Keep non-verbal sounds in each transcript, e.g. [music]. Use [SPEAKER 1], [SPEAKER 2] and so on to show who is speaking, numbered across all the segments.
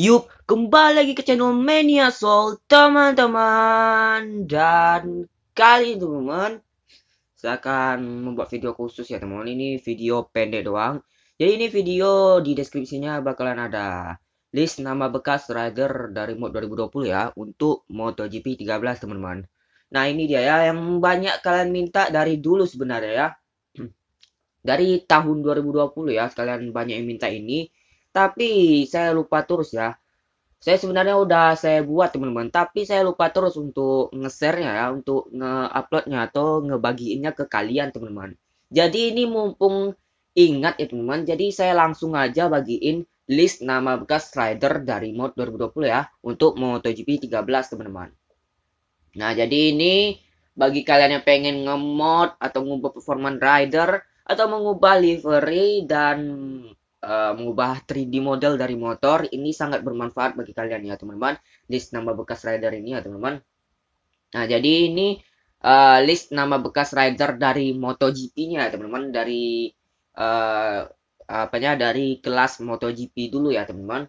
[SPEAKER 1] Yuk, kembali lagi ke channel Mania Soul, teman-teman. Dan kali ini, teman-teman, saya akan membuat video khusus ya, teman-teman. Ini video pendek doang. Jadi ini video di deskripsinya bakalan ada list nama bekas rider dari mod 2020 ya untuk MotoGP 13, teman-teman. Nah, ini dia ya yang banyak kalian minta dari dulu sebenarnya ya. [clears throat] dari tahun 2020 ya, kalian banyak yang minta ini tapi saya lupa terus ya. Saya sebenarnya udah saya buat teman-teman, tapi saya lupa terus untuk nge ya, untuk nge-uploadnya atau ngebagiinnya ke kalian teman-teman. Jadi ini mumpung ingat ya teman-teman, jadi saya langsung aja bagiin list nama bekas rider dari mod 2020 ya untuk MotoGP 13 teman-teman. Nah, jadi ini bagi kalian yang pengen nge-mod atau ngubah performan rider atau mengubah livery dan Eh, mengubah 3D model dari motor ini sangat bermanfaat bagi kalian ya teman-teman list nama bekas rider ini ya teman-teman nah jadi ini uh, list nama bekas rider dari MotoGP-nya ya teman-teman dari uh, apanya dari kelas MotoGP dulu ya teman-teman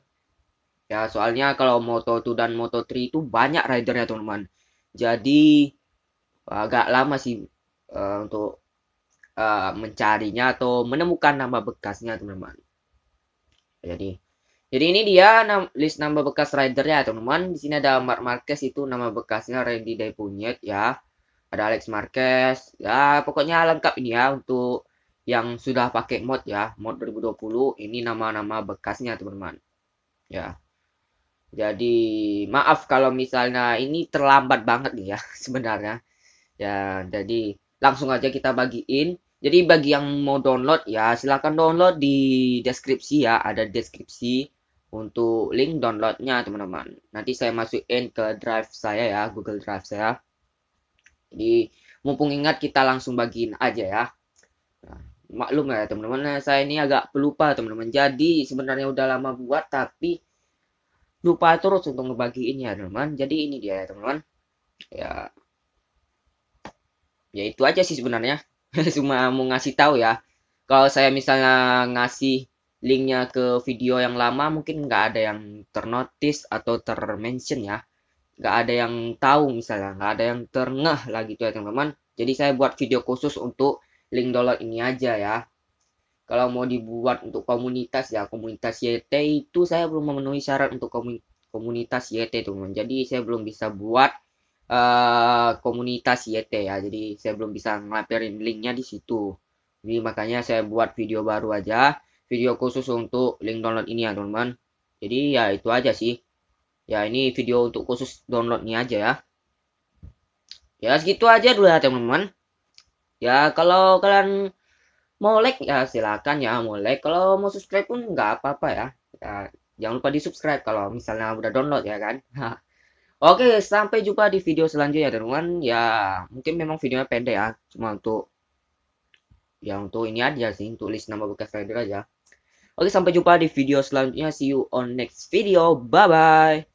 [SPEAKER 1] ya soalnya kalau Moto2 dan Moto3 itu banyak rider ridernya teman-teman jadi agak lama sih uh, untuk uh, mencarinya atau menemukan nama bekasnya teman-teman jadi jadi ini dia list nama bekas rider ya teman-teman. Di sini ada Mark Marquez itu nama bekasnya Randy Day punya ya. Ada Alex Marquez. Ya, pokoknya lengkap ini ya untuk yang sudah pakai mod ya, mod 2020. Ini nama-nama bekasnya teman-teman. Ya. Jadi maaf kalau misalnya ini terlambat banget nih ya [laughs] sebenarnya. Ya, jadi langsung aja kita bagiin jadi bagi yang mau download ya silahkan download di deskripsi ya ada deskripsi untuk link downloadnya teman-teman. Nanti saya masukin ke drive saya ya Google Drive saya. Jadi mumpung ingat kita langsung bagiin aja ya. Nah, maklum ya teman-teman nah, saya ini agak pelupa teman-teman. Jadi sebenarnya udah lama buat tapi lupa terus untuk ngebagiin ya teman-teman. Jadi ini dia ya teman-teman. Ya ya itu aja sih sebenarnya. [laughs] cuma mau ngasih tahu ya kalau saya misalnya ngasih linknya ke video yang lama mungkin nggak ada yang ternotis atau termention ya nggak ada yang tahu misalnya nggak ada yang terngeh lagi tuh ya teman-teman jadi saya buat video khusus untuk link download ini aja ya kalau mau dibuat untuk komunitas ya komunitas YT itu saya belum memenuhi syarat untuk komunitas YT teman-teman jadi saya belum bisa buat uh, komunitas YT ya, ya jadi saya belum bisa ngelampirin linknya di situ jadi makanya saya buat video baru aja video khusus untuk link download ini ya teman-teman jadi ya itu aja sih ya ini video untuk khusus download ini aja ya ya segitu aja dulu ya teman-teman ya kalau kalian mau like ya silakan ya mau like kalau mau subscribe pun nggak apa-apa ya. ya jangan lupa di subscribe kalau misalnya udah download ya kan [laughs] Oke, sampai jumpa di video selanjutnya, teman. teman Ya, mungkin memang videonya pendek ya, cuma untuk ya untuk ini aja sih, untuk list nama bekas rider aja. Oke, sampai jumpa di video selanjutnya. See you on next video. Bye bye.